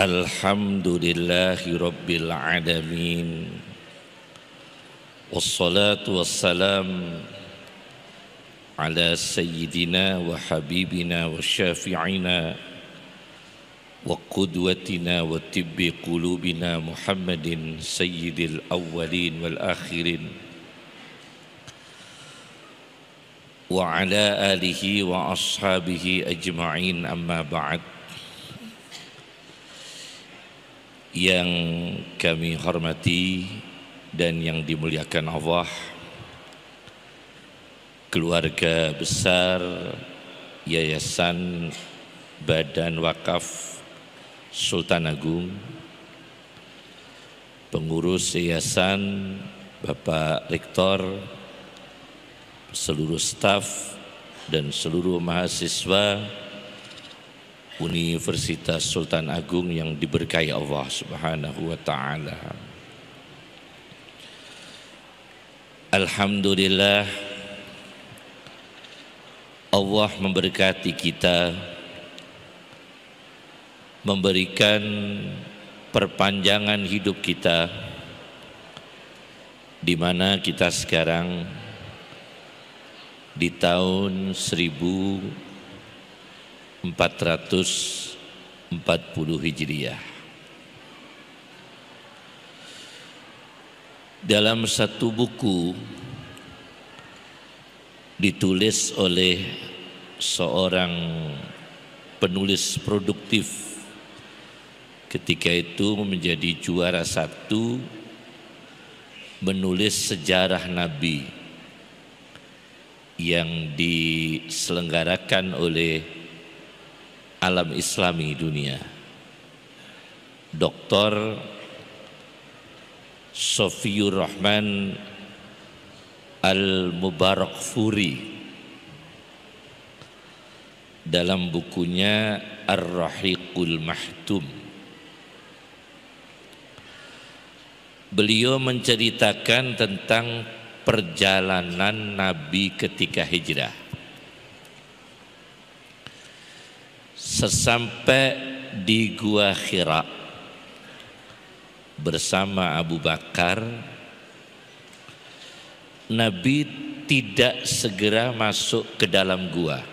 الحمد لله رب العالمين والصلاة والسلام على سيدنا وحبيبنا وشافعنا وقدوتنا وطب قلوبنا محمد سيد الأولين والآخرين وعلى آله وأصحابه أجمعين أما بعد yang kami hormati dan yang dimuliakan Allah keluarga besar Yayasan Badan Wakaf Sultan Agung pengurus yayasan Bapak Rektor seluruh staf dan seluruh mahasiswa Universitas Sultan Agung yang diberkahi Allah Subhanahu wa taala. Alhamdulillah Allah memberkati kita memberikan perpanjangan hidup kita di mana kita sekarang di tahun 1000. 440 Hijriah. Dalam satu buku ditulis oleh seorang penulis produktif ketika itu menjadi juara satu menulis sejarah Nabi yang diselenggarakan oleh alam islami dunia. Dr. Sofiyur Rahman Al-Mubarak Furi dalam bukunya Ar-Rahiqul Mahtum beliau menceritakan tentang perjalanan Nabi ketika hijrah Sesampai di Gua Hira bersama Abu Bakar Nabi tidak segera masuk ke dalam gua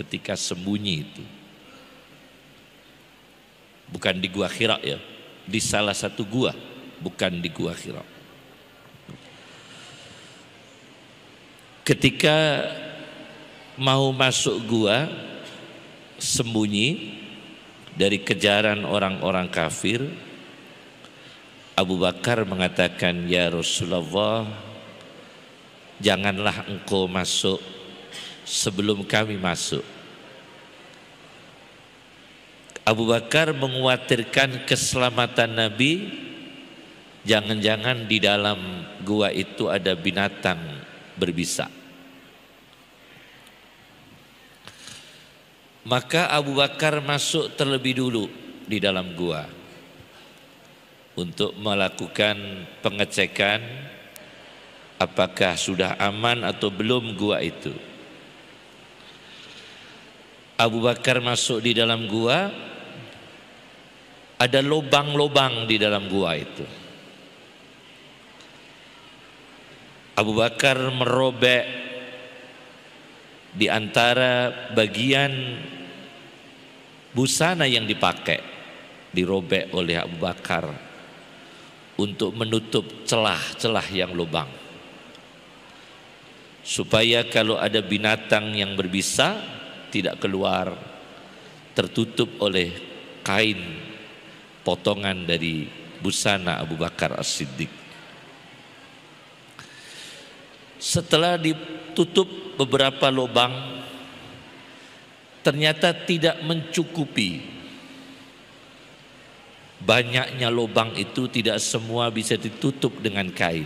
ketika sembunyi itu bukan di gua Hira ya di salah satu gua bukan di gua Hira ketika mau masuk gua sembunyi dari kejaran orang-orang kafir Abu Bakar mengatakan ya Rasulullah janganlah engkau masuk sebelum kami masuk Abu Bakar menguatirkan keselamatan Nabi jangan-jangan di dalam gua itu ada binatang berbisa Maka Abu Bakar masuk terlebih dulu di dalam gua untuk melakukan pengecekan apakah sudah aman atau belum gua itu. Abu Bakar masuk di dalam gua ada lobang-lobang di dalam gua itu. Abu Bakar merobek di antara bagian busana yang dipakai dirobek oleh Abu Bakar untuk menutup celah-celah yang lubang. Supaya kalau ada binatang yang berbisa tidak keluar tertutup oleh kain potongan dari busana Abu Bakar As-Siddiq. Setelah ditutup beberapa lubang ternyata tidak mencukupi. Banyaknya lubang itu tidak semua bisa ditutup dengan kain.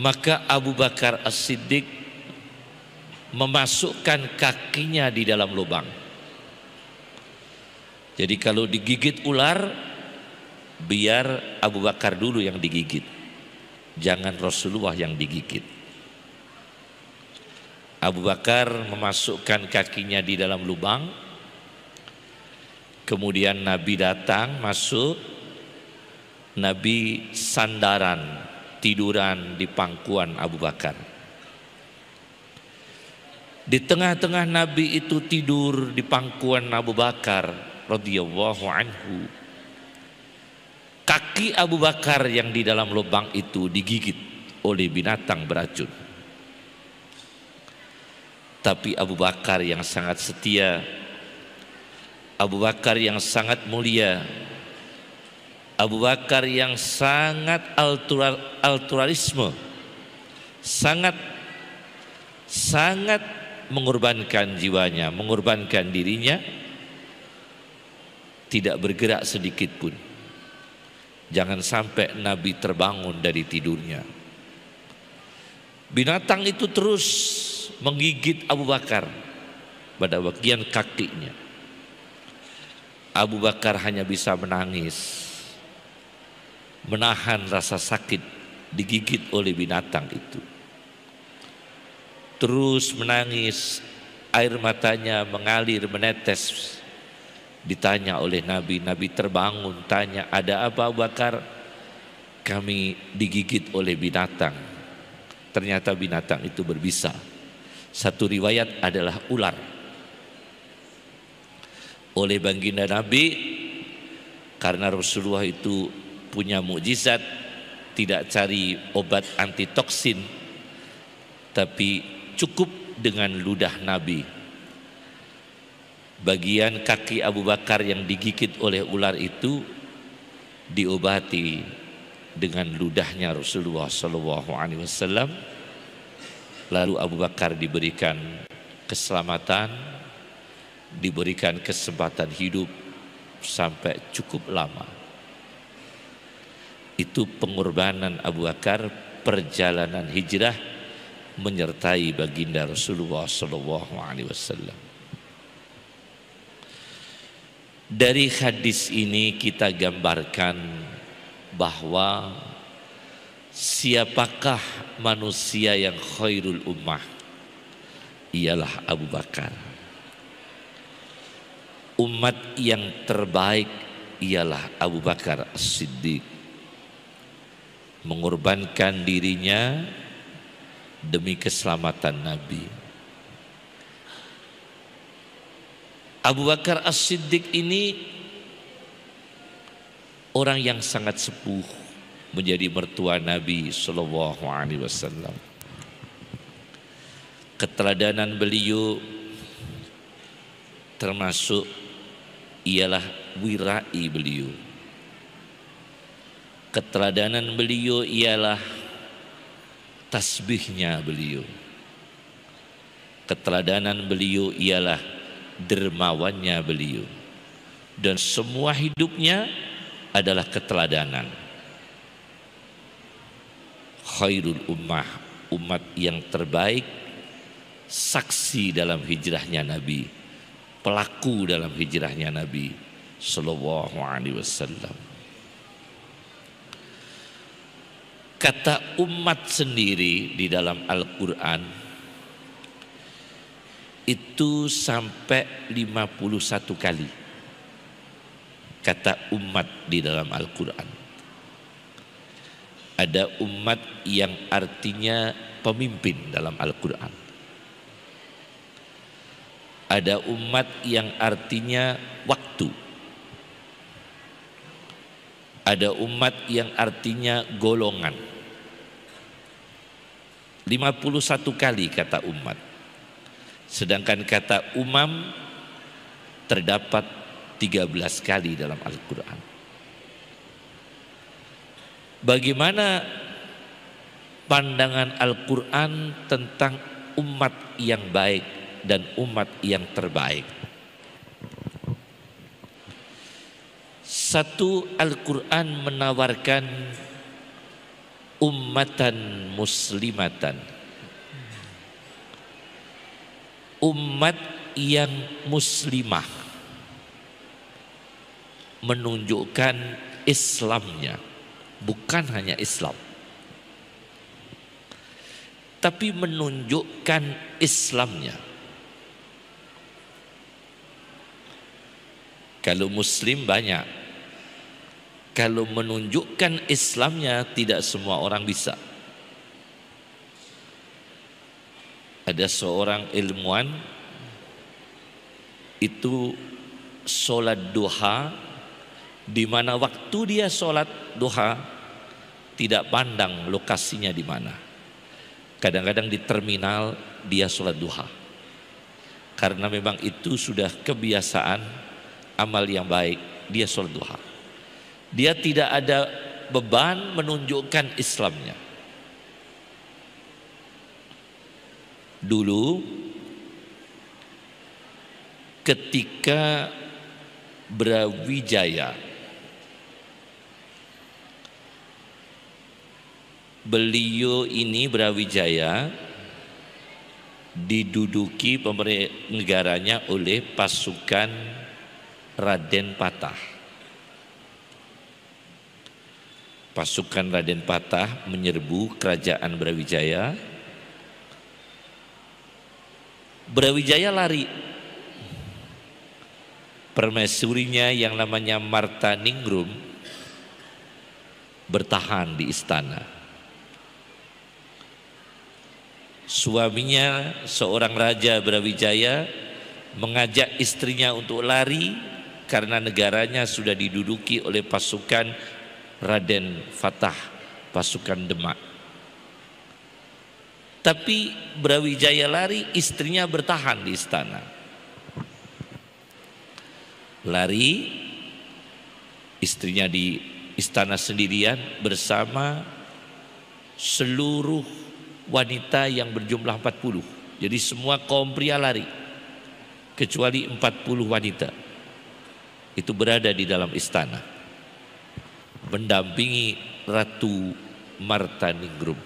Maka Abu Bakar As-Siddiq memasukkan kakinya di dalam lubang. Jadi kalau digigit ular, biar Abu Bakar dulu yang digigit. Jangan Rasulullah yang digigit. Abu Bakar memasukkan kakinya di dalam lubang. Kemudian Nabi datang masuk. Nabi sandaran tiduran di pangkuan Abu Bakar. Di tengah-tengah Nabi itu tidur di pangkuan Abu Bakar radhiyallahu anhu. Kaki Abu Bakar yang di dalam lubang itu digigit oleh binatang beracun. Tapi Abu Bakar yang sangat setia Abu Bakar yang sangat mulia Abu Bakar yang sangat altural, alturalisme sangat sangat mengorbankan jiwanya, mengorbankan dirinya tidak bergerak sedikit pun. Jangan sampai Nabi terbangun dari tidurnya. Binatang itu terus menggigit Abu Bakar pada bagian kakinya. Abu Bakar hanya bisa menangis, menahan rasa sakit digigit oleh binatang itu. Terus menangis, air matanya mengalir menetes. Ditanya oleh Nabi, Nabi terbangun tanya, ada apa Abu Bakar? Kami digigit oleh binatang. Ternyata binatang itu berbisa satu riwayat adalah ular. Oleh baginda Nabi karena Rasulullah itu punya mukjizat tidak cari obat antitoksin tapi cukup dengan ludah Nabi. Bagian kaki Abu Bakar yang digigit oleh ular itu diobati dengan ludahnya Rasulullah Shallallahu Alaihi Wasallam Lalu Abu Bakar diberikan keselamatan, diberikan kesempatan hidup sampai cukup lama. Itu pengorbanan Abu Bakar perjalanan hijrah menyertai baginda Rasulullah SAW. Alaihi Wasallam. Dari hadis ini kita gambarkan bahwa siapakah manusia yang khairul ummah? Ialah Abu Bakar. Umat yang terbaik ialah Abu Bakar As-Siddiq. Mengorbankan dirinya demi keselamatan Nabi. Abu Bakar As-Siddiq ini orang yang sangat sepuh menjadi mertua Nabi Shallallahu Alaihi Wasallam. Keteladanan beliau termasuk ialah wirai beliau. Keteladanan beliau ialah tasbihnya beliau. Keteladanan beliau ialah dermawannya beliau. Dan semua hidupnya adalah keteladanan khairul ummah, umat yang terbaik, saksi dalam hijrahnya Nabi, pelaku dalam hijrahnya Nabi Shallallahu alaihi wasallam. Kata umat sendiri di dalam Al-Qur'an itu sampai 51 kali. Kata umat di dalam Al-Qur'an ada umat yang artinya pemimpin dalam Al-Quran. Ada umat yang artinya waktu. Ada umat yang artinya golongan. 51 kali kata umat. Sedangkan kata umam terdapat 13 kali dalam Al-Quran bagaimana pandangan Al-Quran tentang umat yang baik dan umat yang terbaik. Satu Al-Quran menawarkan ummatan muslimatan. Umat yang muslimah menunjukkan Islamnya bukan hanya Islam tapi menunjukkan Islamnya kalau muslim banyak kalau menunjukkan Islamnya tidak semua orang bisa ada seorang ilmuwan itu sholat duha di mana waktu dia sholat duha tidak pandang lokasinya di mana. Kadang-kadang di terminal dia sholat duha. Karena memang itu sudah kebiasaan amal yang baik, dia sholat duha. Dia tidak ada beban menunjukkan Islamnya. Dulu ketika Brawijaya beliau ini Brawijaya diduduki negaranya oleh pasukan Raden Patah. Pasukan Raden Patah menyerbu kerajaan Brawijaya. Brawijaya lari. Permaisurinya yang namanya Marta Ningrum bertahan di istana suaminya seorang raja Brawijaya mengajak istrinya untuk lari karena negaranya sudah diduduki oleh pasukan Raden Fatah, pasukan Demak. Tapi Brawijaya lari, istrinya bertahan di istana. Lari, istrinya di istana sendirian bersama seluruh wanita yang berjumlah 40. Jadi semua kaum pria lari kecuali 40 wanita. Itu berada di dalam istana mendampingi Ratu Marta Martaningrum.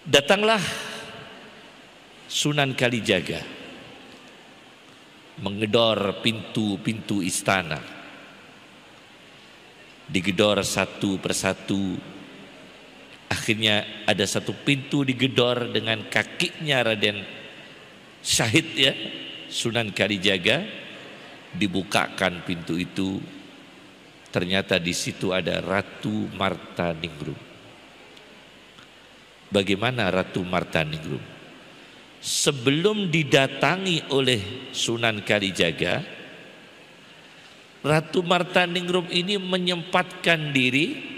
Datanglah Sunan Kalijaga mengedor pintu-pintu istana. Digedor satu persatu Akhirnya ada satu pintu digedor dengan kakinya Raden Syahid ya, Sunan Kalijaga dibukakan pintu itu. Ternyata di situ ada Ratu Marta Ningrum. Bagaimana Ratu Marta Ningrum? Sebelum didatangi oleh Sunan Kalijaga, Ratu Marta Ningrum ini menyempatkan diri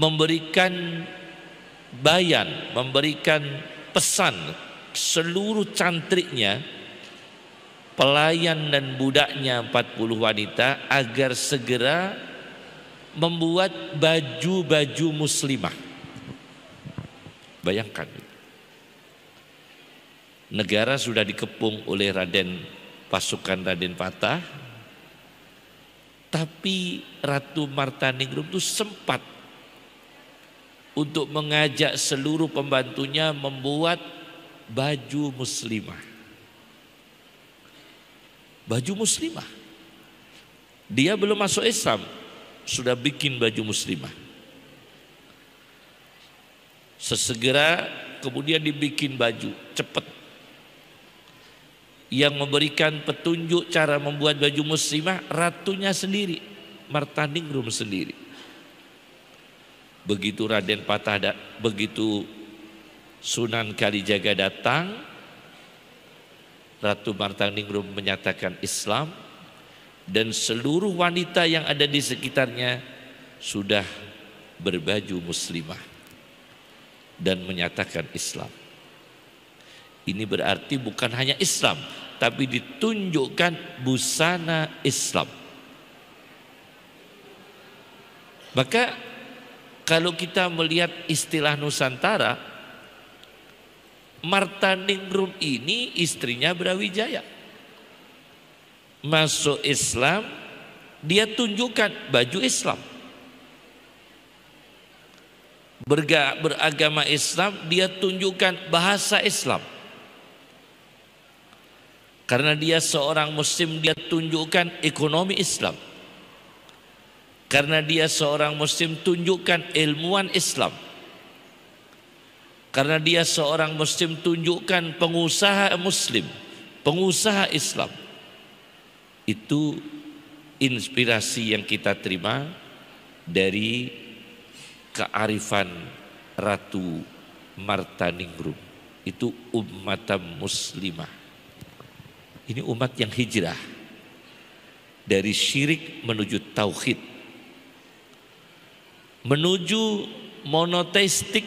memberikan bayan, memberikan pesan seluruh cantriknya pelayan dan budaknya 40 wanita agar segera membuat baju-baju muslimah. Bayangkan. Negara sudah dikepung oleh Raden pasukan Raden Patah tapi Ratu Martaningrum itu sempat untuk mengajak seluruh pembantunya membuat baju muslimah. Baju muslimah. Dia belum masuk Islam, sudah bikin baju muslimah. Sesegera kemudian dibikin baju, cepat. Yang memberikan petunjuk cara membuat baju muslimah ratunya sendiri, Martaningrum sendiri. Begitu Raden Patah begitu Sunan Kalijaga datang, Ratu Martaningrum menyatakan Islam dan seluruh wanita yang ada di sekitarnya sudah berbaju muslimah dan menyatakan Islam. Ini berarti bukan hanya Islam, tapi ditunjukkan busana Islam. Maka kalau kita melihat istilah Nusantara, Marta Ningrum ini istrinya Brawijaya. Masuk Islam, dia tunjukkan baju Islam. Berga, beragama Islam, dia tunjukkan bahasa Islam. Karena dia seorang muslim, dia tunjukkan ekonomi Islam karena dia seorang muslim tunjukkan ilmuwan Islam. Karena dia seorang muslim tunjukkan pengusaha muslim, pengusaha Islam. Itu inspirasi yang kita terima dari kearifan Ratu Martaningrum. Itu umat muslimah. Ini umat yang hijrah dari syirik menuju tauhid menuju monoteistik,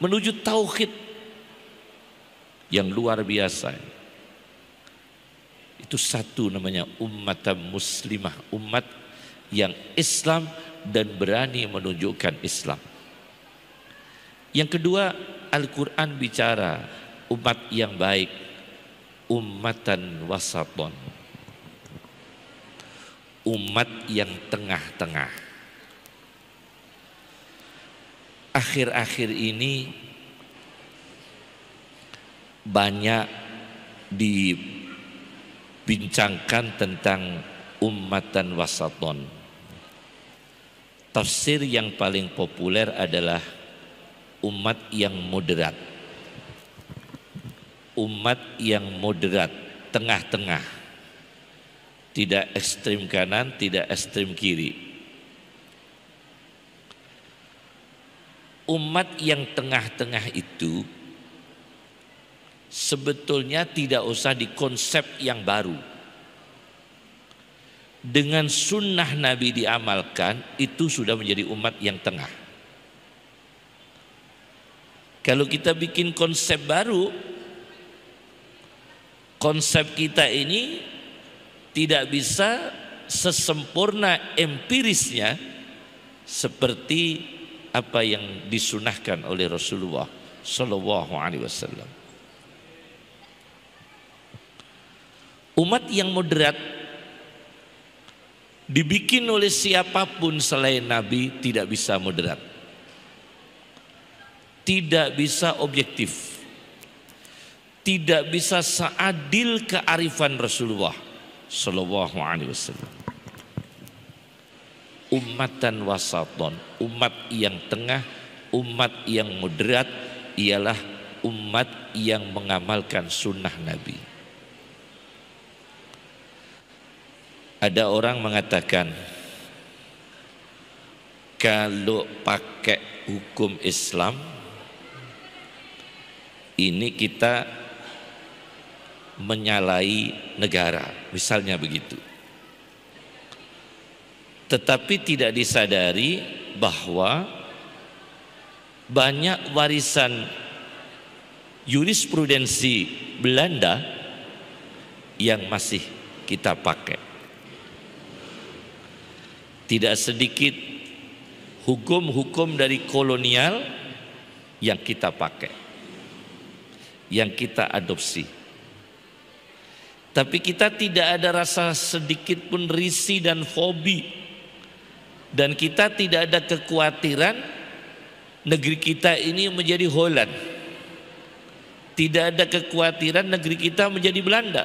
menuju tauhid yang luar biasa. Itu satu namanya umat muslimah, umat yang Islam dan berani menunjukkan Islam. Yang kedua, Al-Quran bicara umat yang baik, ummatan wasaton. Umat yang tengah-tengah akhir-akhir ini banyak dibincangkan tentang ummatan wasaton. Tafsir yang paling populer adalah umat yang moderat. Umat yang moderat, tengah-tengah. Tidak ekstrim kanan, tidak ekstrim kiri umat yang tengah-tengah itu sebetulnya tidak usah di konsep yang baru. Dengan sunnah Nabi diamalkan, itu sudah menjadi umat yang tengah. Kalau kita bikin konsep baru, konsep kita ini tidak bisa sesempurna empirisnya seperti apa yang disunahkan oleh Rasulullah Shallallahu Alaihi Wasallam. Umat yang moderat dibikin oleh siapapun selain Nabi tidak bisa moderat, tidak bisa objektif, tidak bisa seadil kearifan Rasulullah Shallallahu Alaihi Wasallam ummatan wasaton, umat yang tengah, umat yang moderat ialah umat yang mengamalkan sunnah Nabi. Ada orang mengatakan kalau pakai hukum Islam ini kita menyalahi negara, misalnya begitu. Tetapi tidak disadari bahwa banyak warisan jurisprudensi Belanda yang masih kita pakai. Tidak sedikit hukum-hukum dari kolonial yang kita pakai, yang kita adopsi. Tapi kita tidak ada rasa sedikit pun risih dan fobi dan kita tidak ada kekhawatiran negeri kita ini menjadi Holland. Tidak ada kekhawatiran negeri kita menjadi Belanda.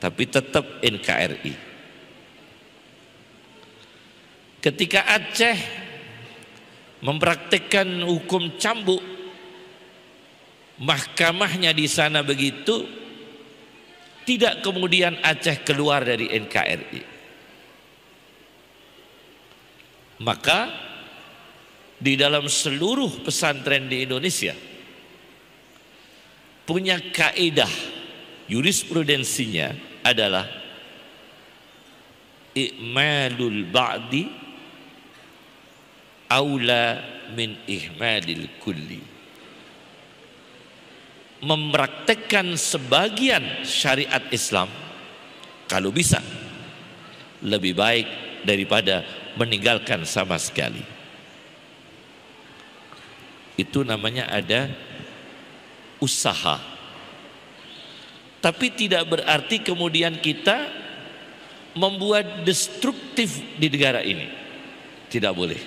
Tapi tetap NKRI. Ketika Aceh mempraktekkan hukum cambuk mahkamahnya di sana begitu tidak kemudian Aceh keluar dari NKRI maka di dalam seluruh pesantren di Indonesia punya kaedah jurisprudensinya adalah ikmalul ba'di aula min ihmalil kulli mempraktekkan sebagian syariat Islam kalau bisa lebih baik daripada meninggalkan sama sekali. Itu namanya ada usaha. Tapi tidak berarti kemudian kita membuat destruktif di negara ini. Tidak boleh.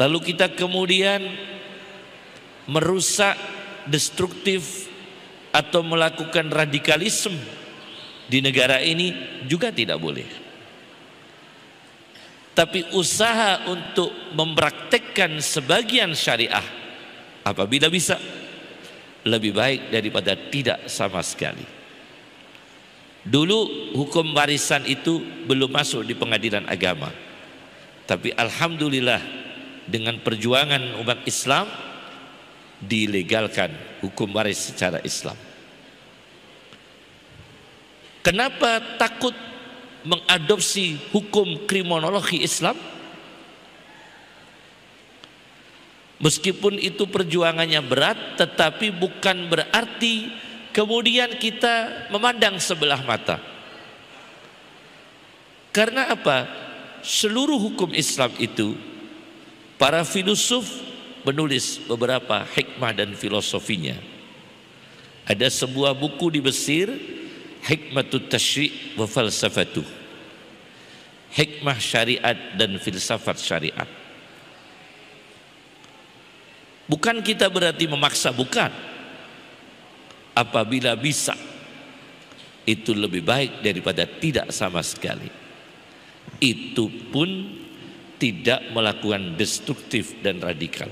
Lalu kita kemudian merusak destruktif atau melakukan radikalisme di negara ini juga tidak boleh tapi usaha untuk mempraktekkan sebagian syariah apabila bisa lebih baik daripada tidak sama sekali. Dulu hukum warisan itu belum masuk di pengadilan agama. Tapi alhamdulillah dengan perjuangan umat Islam dilegalkan hukum waris secara Islam. Kenapa takut mengadopsi hukum kriminologi Islam Meskipun itu perjuangannya berat, tetapi bukan berarti kemudian kita memandang sebelah mata. Karena apa? Seluruh hukum Islam itu para filosof menulis beberapa hikmah dan filosofinya. Ada sebuah buku di Mesir hikmatu tashri' wa falsafatuh hikmah syariat dan filsafat syariat bukan kita berarti memaksa bukan apabila bisa itu lebih baik daripada tidak sama sekali itu pun tidak melakukan destruktif dan radikal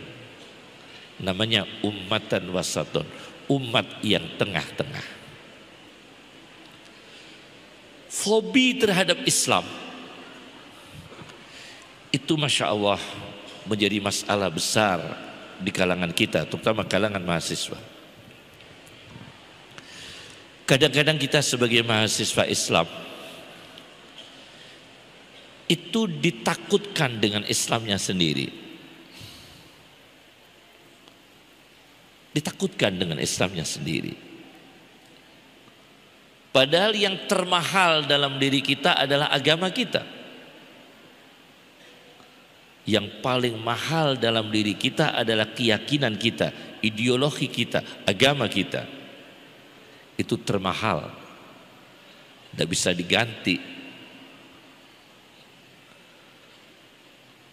namanya ummatan wasaton umat yang tengah-tengah fobi terhadap Islam itu masya Allah menjadi masalah besar di kalangan kita, terutama kalangan mahasiswa. Kadang-kadang kita sebagai mahasiswa Islam itu ditakutkan dengan Islamnya sendiri. Ditakutkan dengan Islamnya sendiri. Padahal yang termahal dalam diri kita adalah agama kita. Yang paling mahal dalam diri kita adalah keyakinan kita, ideologi kita, agama kita. Itu termahal. Tidak bisa diganti.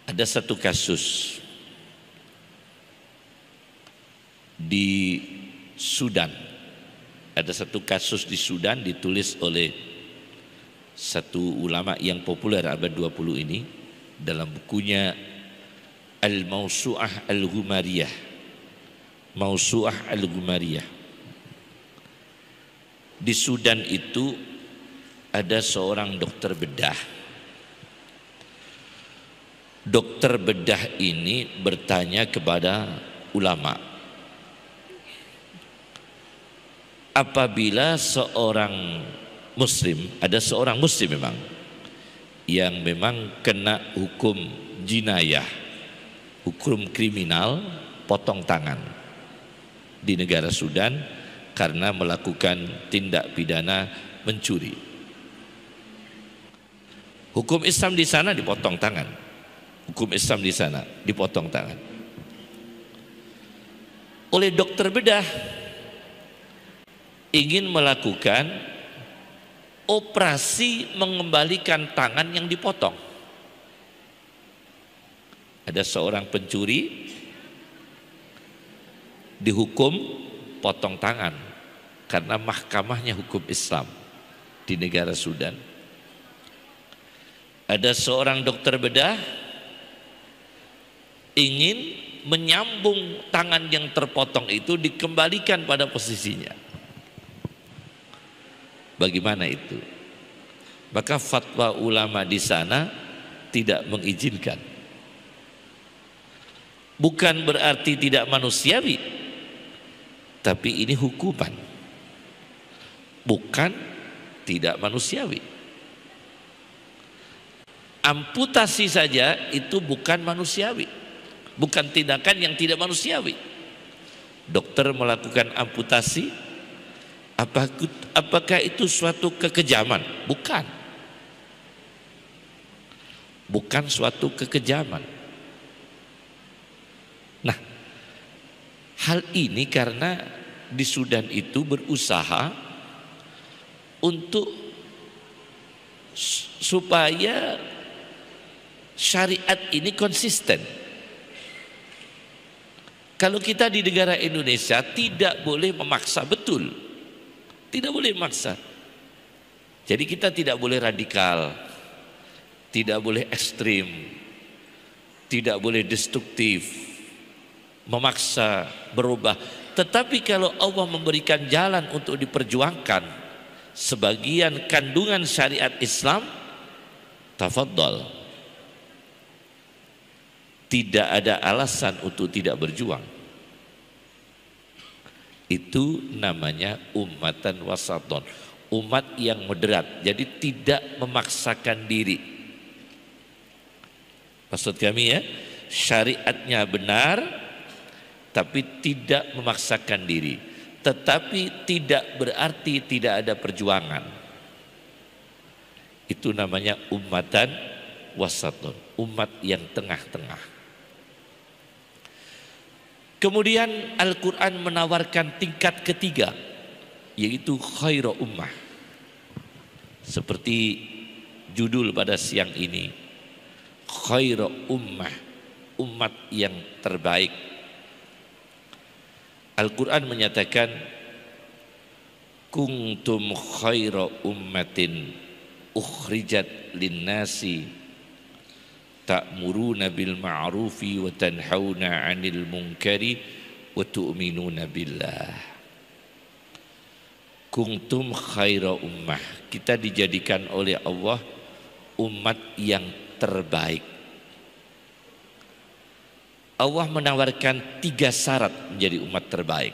Ada satu kasus di Sudan. Ada satu kasus di Sudan ditulis oleh satu ulama yang populer abad 20 ini dalam bukunya Al-Mausu'ah Al-Gumariyah. Mausu'ah Al-Gumariyah. Di Sudan itu ada seorang dokter bedah. Dokter bedah ini bertanya kepada ulama apabila seorang muslim, ada seorang muslim memang yang memang kena hukum jinayah, hukum kriminal potong tangan di negara Sudan karena melakukan tindak pidana mencuri. Hukum Islam di sana dipotong tangan. Hukum Islam di sana dipotong tangan. Oleh dokter bedah ingin melakukan operasi mengembalikan tangan yang dipotong. Ada seorang pencuri dihukum potong tangan karena mahkamahnya hukum Islam di negara Sudan. Ada seorang dokter bedah ingin menyambung tangan yang terpotong itu dikembalikan pada posisinya. Bagaimana itu? Maka fatwa ulama di sana tidak mengizinkan. Bukan berarti tidak manusiawi, tapi ini hukuman. Bukan tidak manusiawi. Amputasi saja itu bukan manusiawi. Bukan tindakan yang tidak manusiawi. Dokter melakukan amputasi Apakah itu suatu kekejaman? Bukan. Bukan suatu kekejaman. Nah, hal ini karena di Sudan itu berusaha untuk supaya syariat ini konsisten. Kalau kita di negara Indonesia tidak boleh memaksa betul tidak boleh maksa. Jadi kita tidak boleh radikal, tidak boleh ekstrim, tidak boleh destruktif, memaksa berubah. Tetapi kalau Allah memberikan jalan untuk diperjuangkan sebagian kandungan syariat Islam, tafadhol. Tidak ada alasan untuk tidak berjuang. Itu namanya umatan wasaton, umat yang moderat. Jadi tidak memaksakan diri. Maksud kami ya, syariatnya benar tapi tidak memaksakan diri. Tetapi tidak berarti tidak ada perjuangan. Itu namanya umatan wasatun, umat yang tengah-tengah. Kemudian Al-Quran menawarkan tingkat ketiga, yaitu khairu ummah. Seperti judul pada siang ini, khairu ummah, umat yang terbaik. Al-Quran menyatakan, Kuntum khairu ummatin ukhrijat linnasi ta'muruna bil ma'rufi wa tanhauna 'anil munkari wa tu'minuna billah. Kuntum khaira ummah. Kita dijadikan oleh Allah umat yang terbaik. Allah menawarkan tiga syarat menjadi umat terbaik.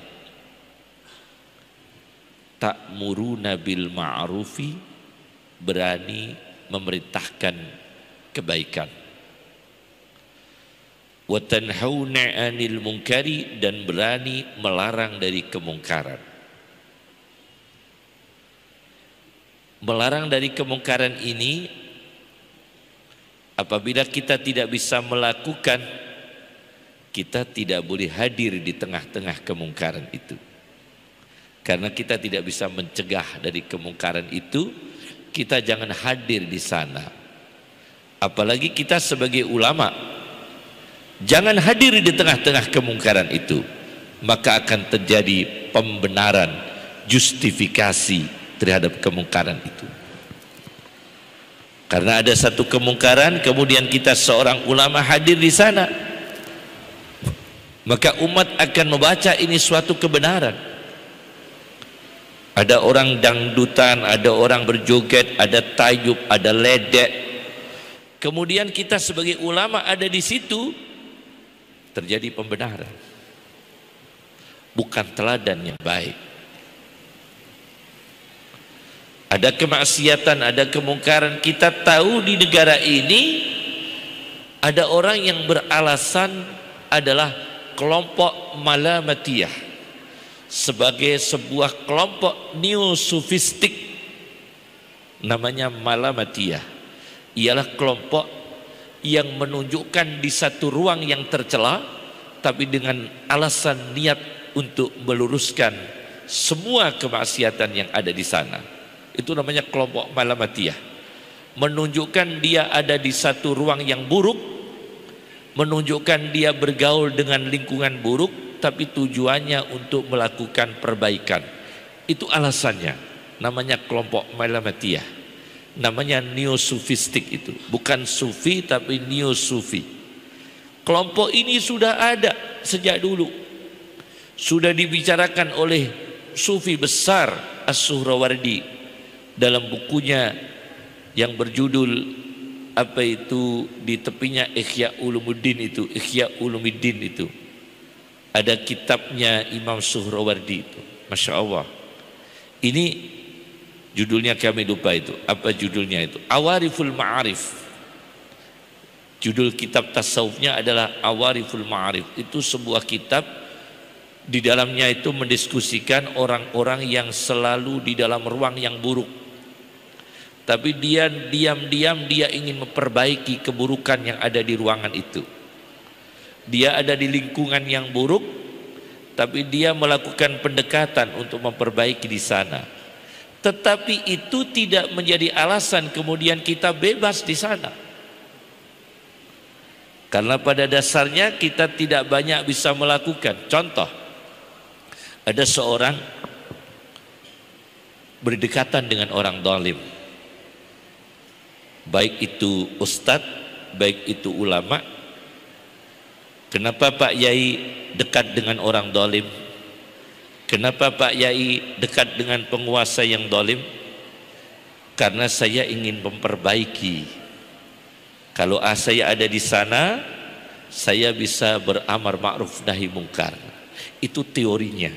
Ta'muruna bil ma'rufi berani memerintahkan kebaikan anil mungkari dan berani melarang dari kemungkaran. Melarang dari kemungkaran ini apabila kita tidak bisa melakukan kita tidak boleh hadir di tengah-tengah kemungkaran itu. Karena kita tidak bisa mencegah dari kemungkaran itu, kita jangan hadir di sana. Apalagi kita sebagai ulama jangan hadir di tengah-tengah kemungkaran itu maka akan terjadi pembenaran justifikasi terhadap kemungkaran itu karena ada satu kemungkaran kemudian kita seorang ulama hadir di sana maka umat akan membaca ini suatu kebenaran ada orang dangdutan ada orang berjoget ada tayub ada ledek kemudian kita sebagai ulama ada di situ terjadi pembenaran. Bukan teladan yang baik. Ada kemaksiatan, ada kemungkaran. Kita tahu di negara ini ada orang yang beralasan adalah kelompok malamatiyah sebagai sebuah kelompok sufistik namanya malamatiyah ialah kelompok yang menunjukkan di satu ruang yang tercela tapi dengan alasan niat untuk meluruskan semua kemaksiatan yang ada di sana. Itu namanya kelompok malamatiyah. Menunjukkan dia ada di satu ruang yang buruk, menunjukkan dia bergaul dengan lingkungan buruk tapi tujuannya untuk melakukan perbaikan. Itu alasannya. Namanya kelompok malamatiyah namanya neo-sufistik itu bukan sufi tapi neo-sufi kelompok ini sudah ada sejak dulu sudah dibicarakan oleh sufi besar As-Suhrawardi dalam bukunya yang berjudul apa itu di tepinya Ikhya Ulumuddin itu Ikhya ulumuddin itu ada kitabnya Imam Suhrawardi itu Masya Allah ini Judulnya kami lupa itu. Apa judulnya itu? Awariful Ma'arif. Judul kitab tasawufnya adalah Awariful Ma'arif. Itu sebuah kitab di dalamnya itu mendiskusikan orang-orang yang selalu di dalam ruang yang buruk. Tapi dia diam-diam dia ingin memperbaiki keburukan yang ada di ruangan itu. Dia ada di lingkungan yang buruk, tapi dia melakukan pendekatan untuk memperbaiki di sana tetapi itu tidak menjadi alasan kemudian kita bebas di sana. Karena pada dasarnya kita tidak banyak bisa melakukan. Contoh, ada seorang berdekatan dengan orang dolim. Baik itu ustadz, baik itu ulama. Kenapa Pak Yai dekat dengan orang dolim? Kenapa Pak Yai dekat dengan penguasa yang dolim? Karena saya ingin memperbaiki. Kalau saya ada di sana, saya bisa beramar ma'ruf nahi mungkar. Itu teorinya.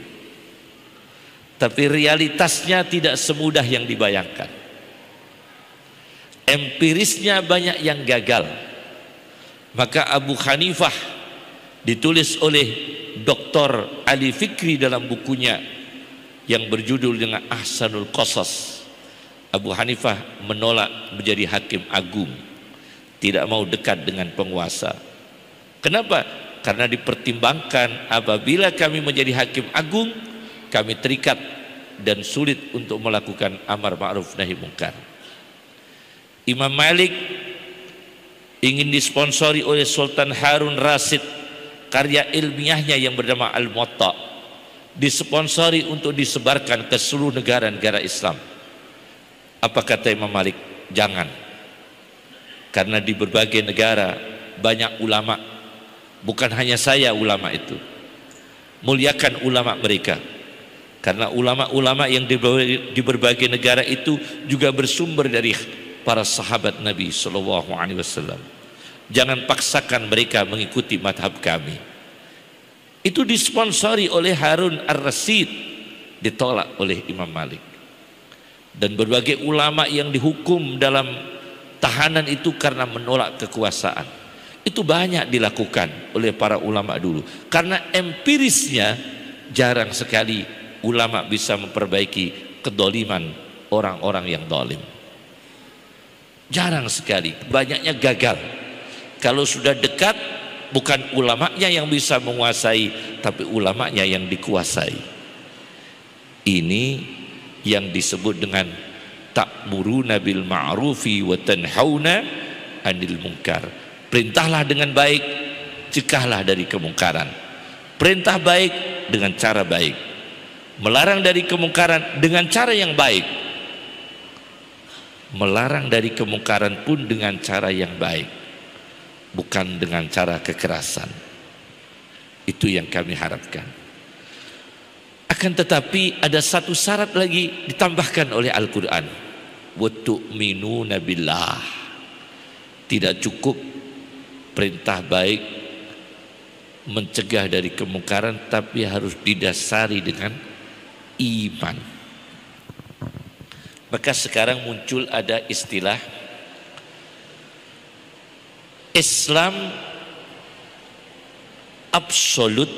Tapi realitasnya tidak semudah yang dibayangkan. Empirisnya banyak yang gagal. Maka Abu Hanifah ditulis oleh Dr. Ali Fikri dalam bukunya yang berjudul dengan Ahsanul Qasas. Abu Hanifah menolak menjadi hakim agung, tidak mau dekat dengan penguasa. Kenapa? Karena dipertimbangkan apabila kami menjadi hakim agung, kami terikat dan sulit untuk melakukan amar ma'ruf nahi mungkar. Imam Malik ingin disponsori oleh Sultan Harun Rasid karya ilmiahnya yang bernama Al-Muwatta disponsori untuk disebarkan ke seluruh negara-negara Islam. Apa kata Imam Malik? Jangan. Karena di berbagai negara banyak ulama. Bukan hanya saya ulama itu. Muliakan ulama mereka. Karena ulama-ulama yang di berbagai, negara itu juga bersumber dari para sahabat Nabi SAW. Alaihi Wasallam. Jangan paksakan mereka mengikuti madhab kami. Itu disponsori oleh Harun Ar-Rasid. Ditolak oleh Imam Malik. Dan berbagai ulama yang dihukum dalam tahanan itu karena menolak kekuasaan. Itu banyak dilakukan oleh para ulama dulu. Karena empirisnya jarang sekali ulama bisa memperbaiki kedoliman orang-orang yang dolim. Jarang sekali, banyaknya gagal. Kalau sudah dekat bukan ulamanya yang bisa menguasai tapi ulamanya yang dikuasai. Ini yang disebut dengan ta'muruna nabil ma'rufi wa tanhauna 'anil mungkar. Perintahlah dengan baik, cegahlah dari kemungkaran. Perintah baik dengan cara baik. Melarang dari kemungkaran dengan cara yang baik melarang dari kemungkaran pun dengan cara yang baik bukan dengan cara kekerasan. Itu yang kami harapkan. Akan tetapi ada satu syarat lagi ditambahkan oleh Al-Quran. Watu'minu nabilah. Tidak cukup perintah baik mencegah dari kemungkaran tapi harus didasari dengan iman. Maka sekarang muncul ada istilah Islam absolut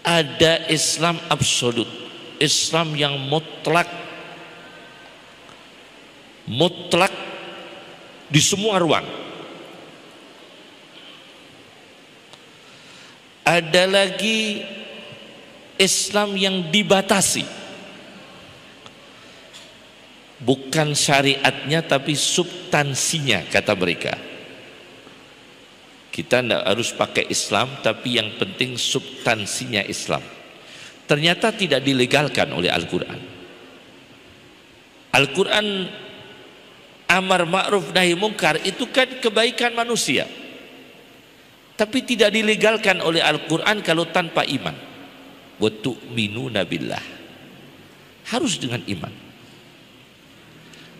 ada Islam absolut Islam yang mutlak mutlak di semua ruang ada lagi Islam yang dibatasi bukan syariatnya tapi substansinya kata mereka kita tidak harus pakai Islam tapi yang penting substansinya Islam ternyata tidak dilegalkan oleh Al-Quran Al-Quran amar ma'ruf nahi mungkar itu kan kebaikan manusia tapi tidak dilegalkan oleh Al-Quran kalau tanpa iman wa minu nabilah. harus dengan iman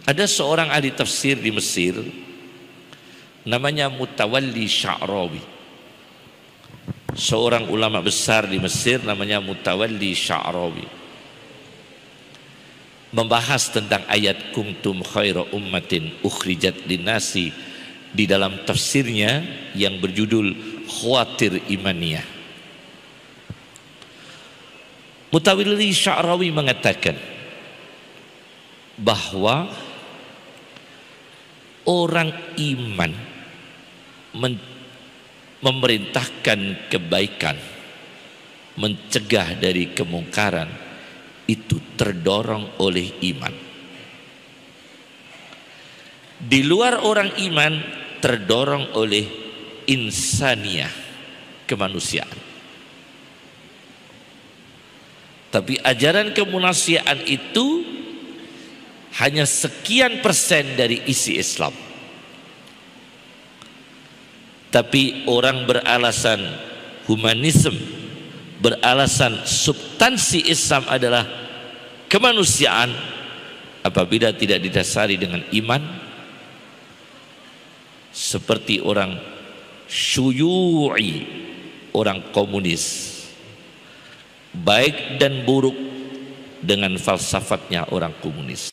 ada seorang ahli tafsir di Mesir namanya Mutawalli Sya'rawi. Seorang ulama besar di Mesir namanya Mutawalli Sya'rawi. Membahas tentang ayat kuntum khaira ummatin ukhrijat dinasi di dalam tafsirnya yang berjudul Khawatir Imaniyah. Mutawalli Sya'rawi mengatakan bahwa orang iman memerintahkan kebaikan, mencegah dari kemungkaran, itu terdorong oleh iman. Di luar orang iman terdorong oleh insaniah kemanusiaan. Tapi ajaran kemanusiaan itu hanya sekian persen dari isi Islam. Tapi orang beralasan humanisme, beralasan substansi Islam adalah kemanusiaan apabila tidak didasari dengan iman seperti orang syuyu'i, orang komunis baik dan buruk dengan falsafatnya orang komunis.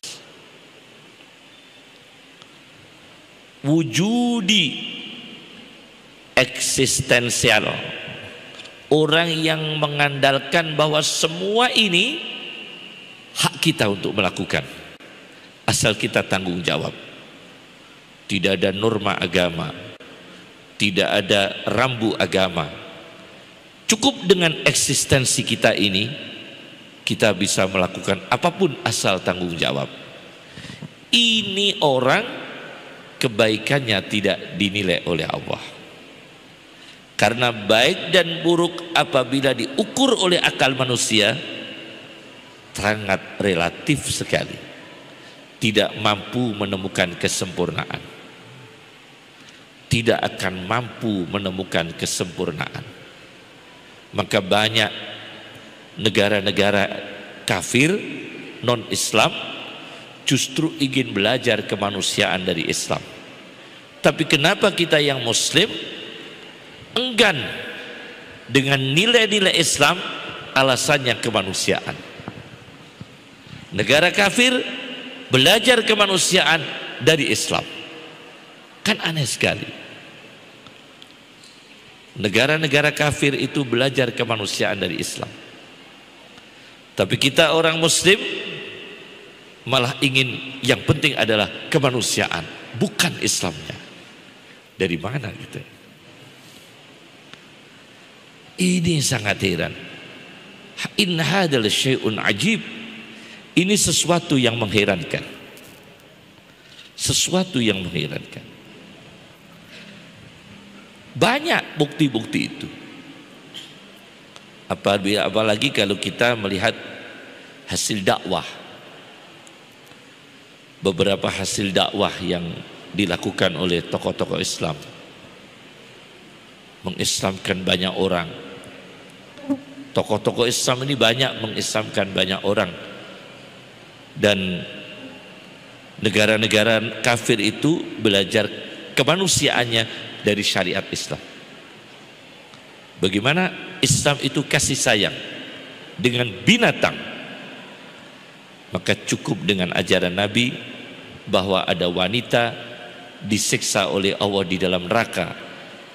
wujudi eksistensial orang yang mengandalkan bahwa semua ini hak kita untuk melakukan asal kita tanggung jawab tidak ada norma agama tidak ada rambu agama cukup dengan eksistensi kita ini kita bisa melakukan apapun asal tanggung jawab ini orang kebaikannya tidak dinilai oleh Allah. Karena baik dan buruk apabila diukur oleh akal manusia sangat relatif sekali. Tidak mampu menemukan kesempurnaan. Tidak akan mampu menemukan kesempurnaan. Maka banyak negara-negara kafir non-Islam justru ingin belajar kemanusiaan dari Islam. Tapi kenapa kita yang muslim enggan dengan nilai-nilai Islam alasannya kemanusiaan. Negara kafir belajar kemanusiaan dari Islam. Kan aneh sekali. Negara-negara kafir itu belajar kemanusiaan dari Islam. Tapi kita orang muslim malah ingin yang penting adalah kemanusiaan, bukan Islamnya. Dari mana gitu? Ini sangat heran. In hadal syai'un ajib. Ini sesuatu yang mengherankan. Sesuatu yang mengherankan. Banyak bukti-bukti itu. Apalagi kalau kita melihat hasil dakwah. Beberapa hasil dakwah yang dilakukan oleh tokoh-tokoh Islam mengislamkan banyak orang tokoh-tokoh Islam ini banyak mengislamkan banyak orang dan negara-negara kafir itu belajar kemanusiaannya dari syariat Islam bagaimana Islam itu kasih sayang dengan binatang maka cukup dengan ajaran Nabi bahwa ada wanita disiksa oleh Allah di dalam neraka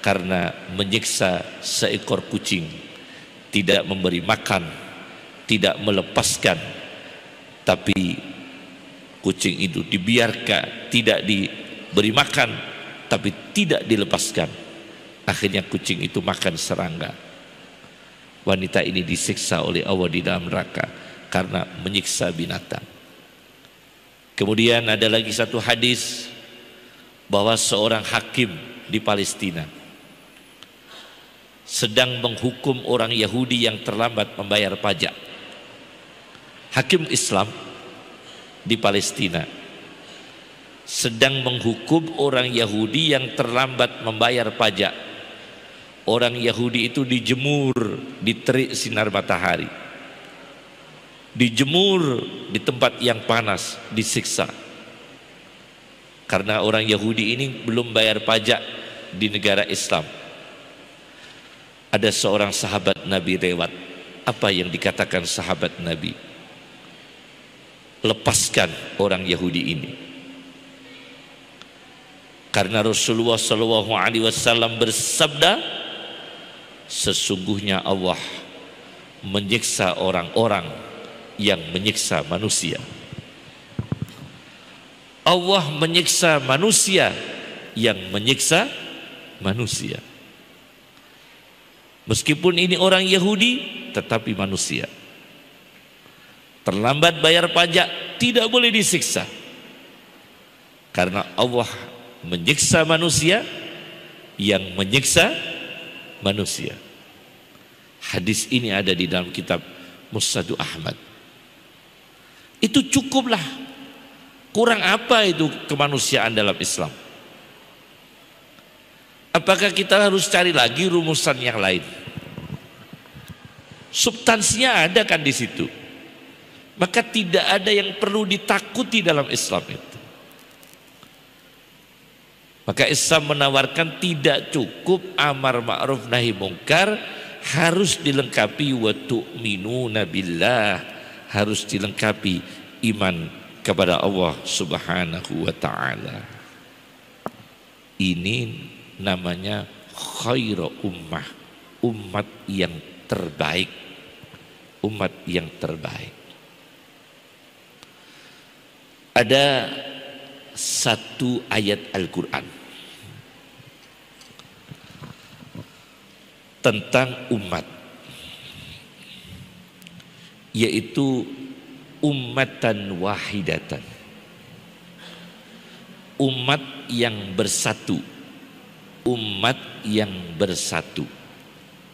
karena menyiksa seekor kucing, tidak memberi makan, tidak melepaskan, tapi kucing itu dibiarkan, tidak diberi makan, tapi tidak dilepaskan. Akhirnya kucing itu makan serangga. Wanita ini disiksa oleh Allah di dalam neraka karena menyiksa binatang. Kemudian ada lagi satu hadis bahwa seorang hakim di Palestina sedang menghukum orang Yahudi yang terlambat membayar pajak. Hakim Islam di Palestina sedang menghukum orang Yahudi yang terlambat membayar pajak. Orang Yahudi itu dijemur di terik sinar matahari. Dijemur di tempat yang panas, disiksa karena orang Yahudi ini belum bayar pajak di negara Islam. Ada seorang sahabat Nabi lewat. Apa yang dikatakan sahabat Nabi? Lepaskan orang Yahudi ini. Karena Rasulullah Shallallahu Alaihi Wasallam bersabda, sesungguhnya Allah menyiksa orang-orang yang menyiksa manusia. Allah menyiksa manusia yang menyiksa manusia. Meskipun ini orang Yahudi, tetapi manusia. Terlambat bayar pajak tidak boleh disiksa. Karena Allah menyiksa manusia yang menyiksa manusia. Hadis ini ada di dalam kitab Musnadu Ahmad. Itu cukuplah Kurang apa itu kemanusiaan dalam Islam? Apakah kita harus cari lagi rumusan yang lain? Substansinya ada kan di situ. Maka tidak ada yang perlu ditakuti dalam Islam itu. Maka Islam menawarkan tidak cukup amar ma'ruf nahi mungkar harus dilengkapi wa tu'minu nabilah harus dilengkapi iman kepada Allah Subhanahu wa taala. Ini namanya khairu ummah, umat yang terbaik. Umat yang terbaik. Ada satu ayat Al-Qur'an tentang umat yaitu ummatan wahidatan umat yang bersatu umat yang bersatu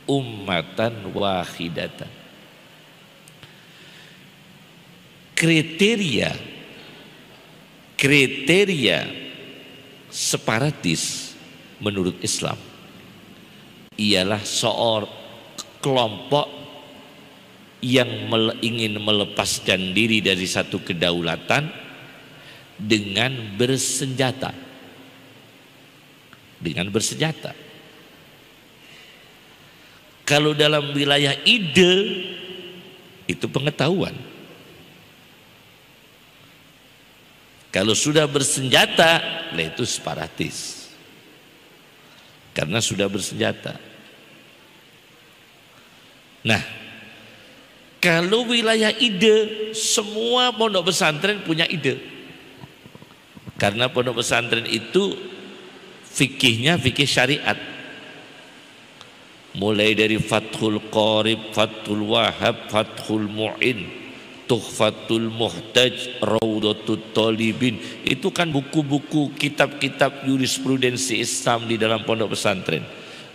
ummatan wahidatan kriteria kriteria separatis menurut Islam ialah seorang kelompok yang mele ingin melepaskan diri dari satu kedaulatan dengan bersenjata. Dengan bersenjata. Kalau dalam wilayah ide itu pengetahuan. Kalau sudah bersenjata, lah itu separatis. Karena sudah bersenjata. Nah, kalau wilayah ide, semua pondok pesantren punya ide. Karena pondok pesantren itu fikihnya fikih syariat. Mulai dari Fathul Qarib, Fathul Wahab, Fathul Mu'in, Tuhfatul Muhtaj, Raudatul Talibin. Itu kan buku-buku kitab-kitab jurisprudensi Islam di dalam pondok pesantren.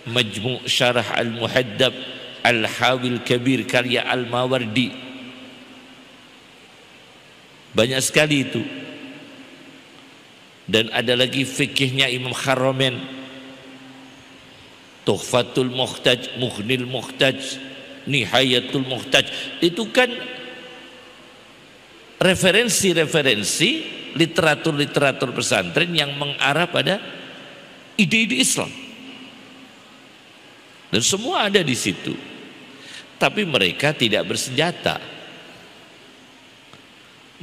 Majmu' Syarah Al-Muhaddab, Al-Hawil Kabir karya Al-Mawardi banyak sekali itu dan ada lagi fikihnya Imam Haramain Tuhfatul Muhtaj Muhnil Muhtaj Nihayatul Muhtaj itu kan referensi-referensi literatur-literatur pesantren yang mengarah pada ide-ide Islam. Dan semua ada di situ tapi mereka tidak bersenjata.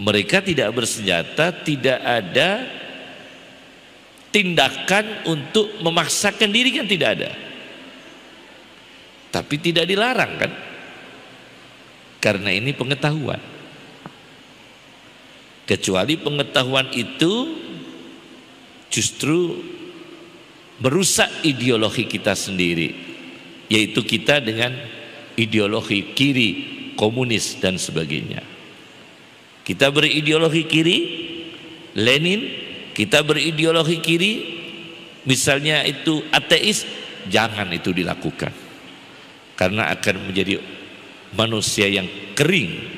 Mereka tidak bersenjata, tidak ada tindakan untuk memaksakan diri kan tidak ada. Tapi tidak dilarang kan? Karena ini pengetahuan. Kecuali pengetahuan itu justru merusak ideologi kita sendiri, yaitu kita dengan ideologi kiri, komunis dan sebagainya. Kita berideologi kiri, Lenin, kita berideologi kiri, misalnya itu ateis, jangan itu dilakukan. Karena akan menjadi manusia yang kering.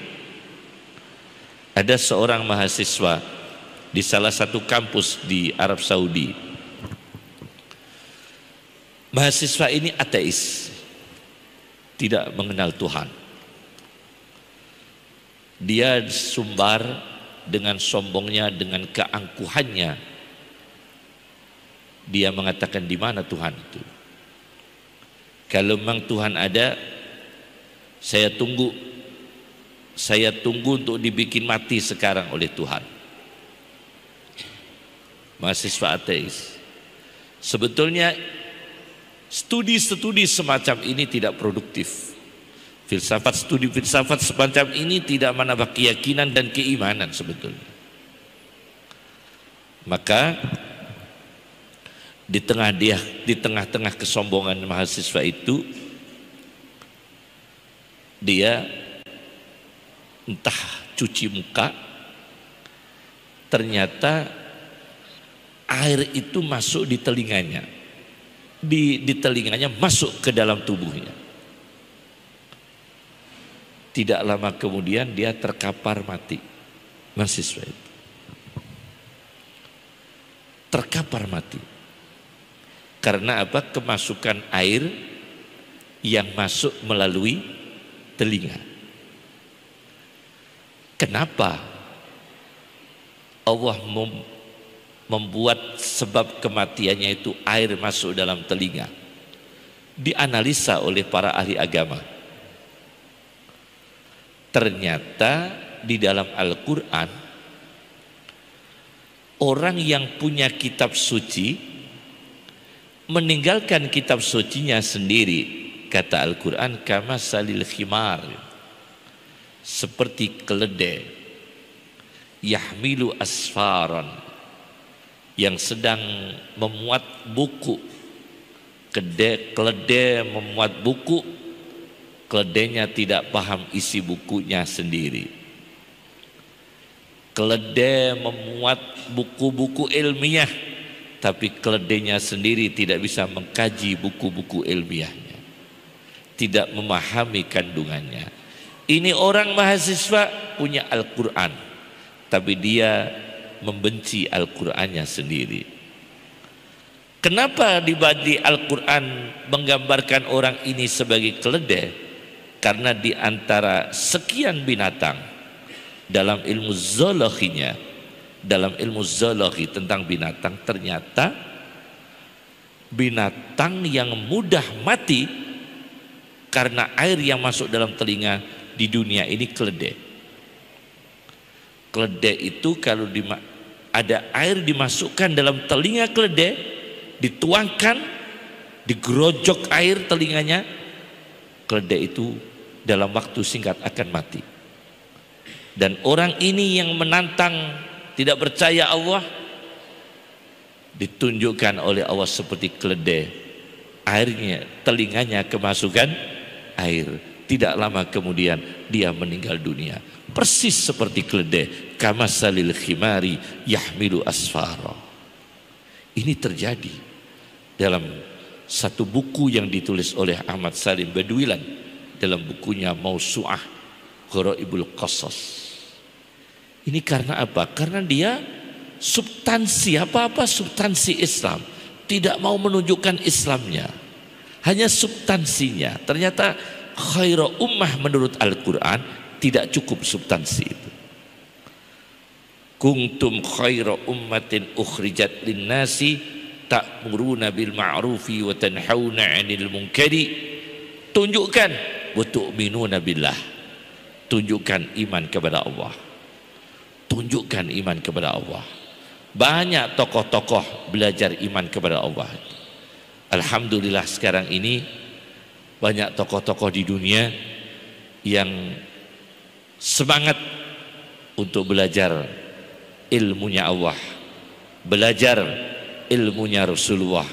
Ada seorang mahasiswa di salah satu kampus di Arab Saudi. Mahasiswa ini ateis tidak mengenal Tuhan. Dia sumbar dengan sombongnya, dengan keangkuhannya. Dia mengatakan di mana Tuhan itu. Kalau memang Tuhan ada, saya tunggu. Saya tunggu untuk dibikin mati sekarang oleh Tuhan. Mahasiswa ateis. Sebetulnya Studi-studi semacam ini tidak produktif. Filsafat studi filsafat semacam ini tidak menambah keyakinan dan keimanan sebetulnya. Maka di tengah dia di tengah-tengah kesombongan mahasiswa itu dia entah cuci muka ternyata air itu masuk di telinganya di, di telinganya masuk ke dalam tubuhnya. Tidak lama kemudian dia terkapar mati. Mahasiswa itu. Terkapar mati. Karena apa? Kemasukan air yang masuk melalui telinga. Kenapa Allah membuat sebab kematiannya itu air masuk dalam telinga dianalisa oleh para ahli agama ternyata di dalam Al-Quran orang yang punya kitab suci meninggalkan kitab sucinya sendiri kata Al-Quran kama salil khimar seperti keledai yahmilu asfaron yang sedang memuat buku Kede, klede memuat buku kledenya tidak paham isi bukunya sendiri klede memuat buku-buku ilmiah tapi kledenya sendiri tidak bisa mengkaji buku-buku ilmiahnya tidak memahami kandungannya ini orang mahasiswa punya Al-Quran tapi dia membenci Al-Qur'annya sendiri. Kenapa dibadi Al-Qur'an menggambarkan orang ini sebagai keledai? Karena di antara sekian binatang dalam ilmu zoologinya, dalam ilmu zoologi tentang binatang ternyata binatang yang mudah mati karena air yang masuk dalam telinga di dunia ini keledai. Keledai itu kalau ada air dimasukkan dalam telinga keledai, dituangkan, digerojok air telinganya, keledai itu dalam waktu singkat akan mati. Dan orang ini yang menantang tidak percaya Allah ditunjukkan oleh Allah seperti keledai airnya telinganya kemasukan air tidak lama kemudian dia meninggal dunia persis seperti keledai kamasalil khimari yahmilu asfara. Ini terjadi dalam satu buku yang ditulis oleh Ahmad Salim Badwilan dalam bukunya Mausu'ah Gharaibul Qasas. Ini karena apa? Karena dia substansi apa-apa substansi Islam tidak mau menunjukkan Islamnya hanya substansinya ternyata khairul ummah menurut Al-Quran tidak cukup substansi itu kuntum khaira ummatin ukhrijat linnasi ta'muruna bil ma'rufi wa tanhauna 'anil munkari tunjukkan wa tu'minuna billah tunjukkan iman kepada Allah tunjukkan iman kepada Allah banyak tokoh-tokoh belajar iman kepada Allah Alhamdulillah sekarang ini banyak tokoh-tokoh di dunia yang semangat untuk belajar ilmunya Allah, belajar ilmunya Rasulullah.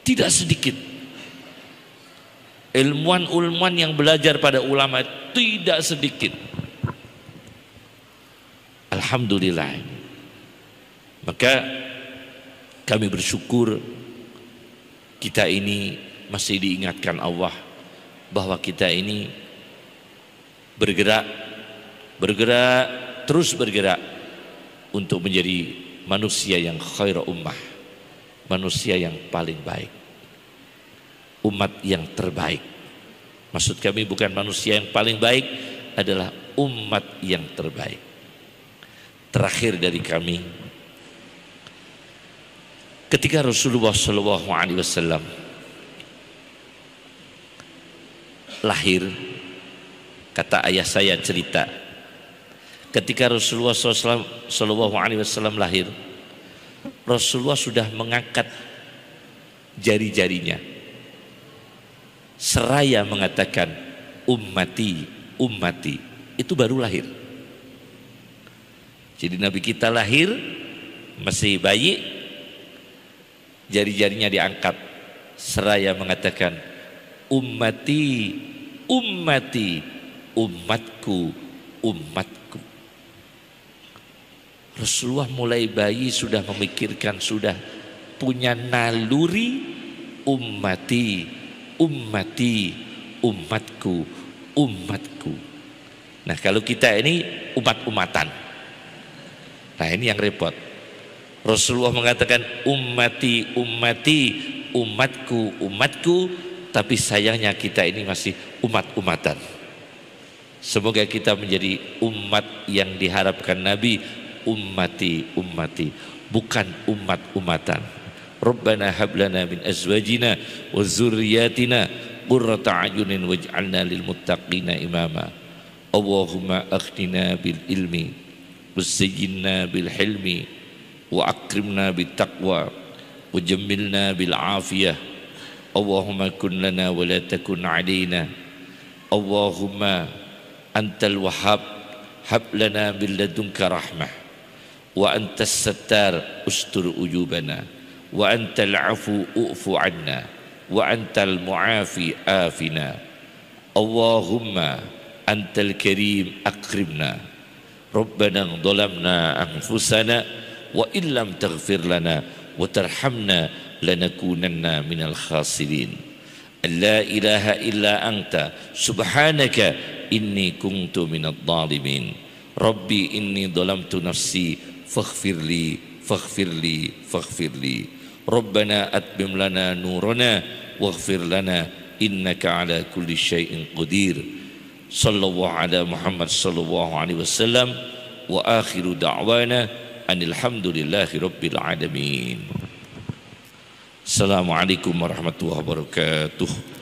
Tidak sedikit ilmuwan-ilmuwan yang belajar pada ulama tidak sedikit. Alhamdulillah. Maka kami bersyukur kita ini masih diingatkan Allah bahwa kita ini bergerak bergerak terus bergerak untuk menjadi manusia yang khaira ummah, manusia yang paling baik, umat yang terbaik. Maksud kami bukan manusia yang paling baik adalah umat yang terbaik. Terakhir dari kami, ketika Rasulullah Shallallahu Alaihi Wasallam lahir, kata ayah saya cerita ketika Rasulullah SAW Alaihi Wasallam lahir, Rasulullah sudah mengangkat jari-jarinya. Seraya mengatakan ummati, ummati. Itu baru lahir. Jadi Nabi kita lahir masih bayi, jari-jarinya diangkat. Seraya mengatakan ummati, ummati, umatku, umatku Rasulullah mulai bayi sudah memikirkan sudah punya naluri ummati, ummati, umatku, umatku. Nah kalau kita ini umat-umatan. Nah ini yang repot. Rasulullah mengatakan ummati, ummati, umatku, umatku. Tapi sayangnya kita ini masih umat-umatan. Semoga kita menjadi umat yang diharapkan Nabi ummati ummati bukan umat-umatan Rabbana hablana min azwajina wa zurriyatina qurrata ayunin waj'alna lil muttaqina imama Allahumma aghnina bil ilmi wasajjinna bil hilmi wa akrimna bit taqwa wa jammilna وجملنا بالعافية اللهم كن لنا ولا تكن علينا اللهم أنت الوهاب هب لنا من لدنك rahmah وأنت الستار استر أيوبنا وأنت العفو أؤف عنا وأنت المعافي آفنا اللهم أنت الكريم أكرمنا ربنا ظلمنا أنفسنا وإن لم تغفر لنا وترحمنا لنكونن من الخاسرين لا إله إلا أنت سبحانك إني كنت من الظالمين ربي إني ظلمت نفسي فاغفر لي فاغفر لي فاغفر لي ربنا أتمم لنا نورنا واغفر لنا إنك على كل شيء قدير صلى الله على محمد صلى الله عليه وسلم وآخر دعوانا أن الحمد لله رب العالمين السلام عليكم ورحمة الله وبركاته